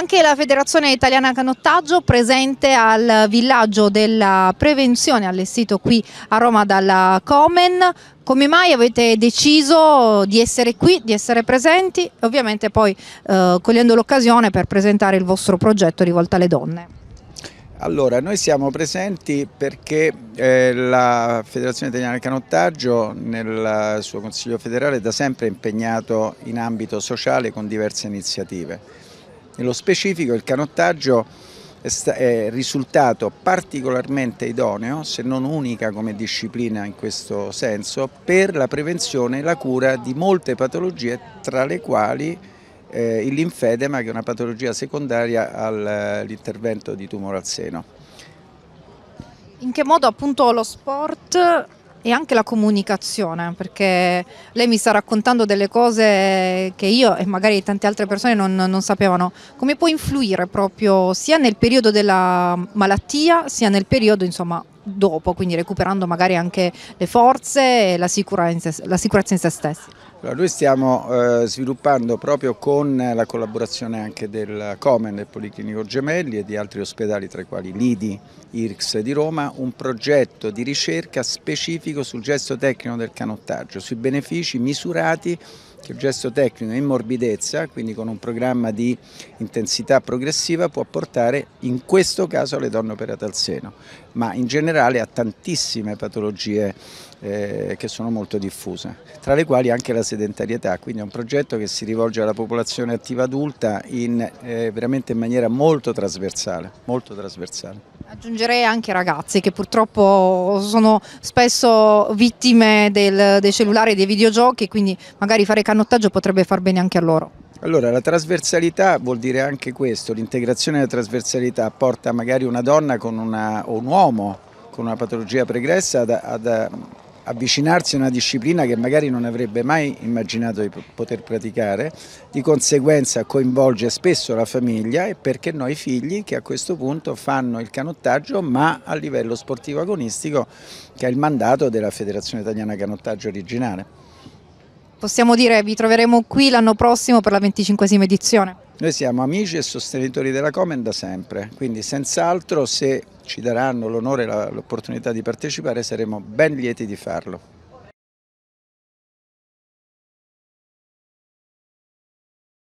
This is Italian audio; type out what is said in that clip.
Anche la Federazione Italiana Canottaggio presente al villaggio della prevenzione allestito qui a Roma dalla Comen. Come mai avete deciso di essere qui, di essere presenti? Ovviamente poi eh, cogliendo l'occasione per presentare il vostro progetto rivolto alle donne. Allora, noi siamo presenti perché eh, la Federazione Italiana Canottaggio nel suo Consiglio federale è da sempre impegnato in ambito sociale con diverse iniziative. Nello specifico il canottaggio è risultato particolarmente idoneo, se non unica come disciplina in questo senso, per la prevenzione e la cura di molte patologie, tra le quali eh, il linfedema, che è una patologia secondaria eh, all'intervento di tumore al seno. In che modo appunto lo sport e anche la comunicazione, perché lei mi sta raccontando delle cose che io e magari tante altre persone non, non sapevano, come può influire proprio sia nel periodo della malattia sia nel periodo insomma, dopo, quindi recuperando magari anche le forze e la sicurezza, la sicurezza in se stessi. Allora, noi stiamo eh, sviluppando proprio con la collaborazione anche del Comen, del Policlinico Gemelli e di altri ospedali tra i quali l'IDI, IRCS di Roma, un progetto di ricerca specifico sul gesto tecnico del canottaggio, sui benefici misurati che il gesto tecnico in morbidezza, quindi con un programma di intensità progressiva, può portare in questo caso alle donne operate al seno, ma in generale generale a tantissime patologie eh, che sono molto diffuse, tra le quali anche la sedentarietà, quindi è un progetto che si rivolge alla popolazione attiva adulta in, eh, veramente in maniera molto trasversale, molto trasversale. Aggiungerei anche ragazzi che purtroppo sono spesso vittime del, dei cellulari e dei videogiochi quindi magari fare canottaggio potrebbe far bene anche a loro. Allora, la trasversalità vuol dire anche questo, l'integrazione della trasversalità porta magari una donna una, o un uomo con una patologia pregressa ad, ad eh, avvicinarsi a una disciplina che magari non avrebbe mai immaginato di poter praticare, di conseguenza coinvolge spesso la famiglia e perché no i figli che a questo punto fanno il canottaggio ma a livello sportivo agonistico che è il mandato della Federazione Italiana Canottaggio originale. Possiamo dire vi troveremo qui l'anno prossimo per la 25esima edizione? Noi siamo amici e sostenitori della Comen da sempre, quindi senz'altro se ci daranno l'onore e l'opportunità di partecipare saremo ben lieti di farlo.